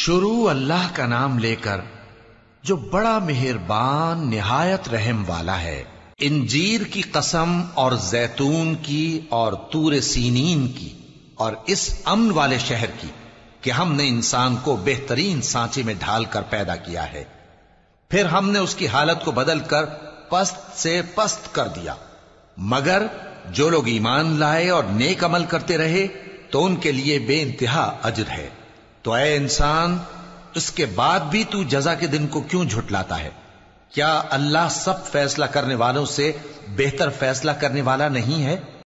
शुरू अल्लाह का नाम लेकर जो बड़ा मेहरबान निहायत रहम वाला है इंजीर की कसम और जैतून की और तूर सीनीन की और इस अमन वाले शहर की कि हमने इंसान को बेहतरीन सांचे में ढालकर पैदा किया है फिर हमने उसकी हालत को बदलकर पस्त से पस्त कर दिया मगर जो लोग ईमान लाए और नेक अमल करते रहे तो उनके लिए बेइंतहा अजर है तो अय इंसान इसके बाद भी तू जजा के दिन को क्यों झुटलाता है क्या अल्लाह सब फैसला करने वालों से बेहतर फैसला करने वाला नहीं है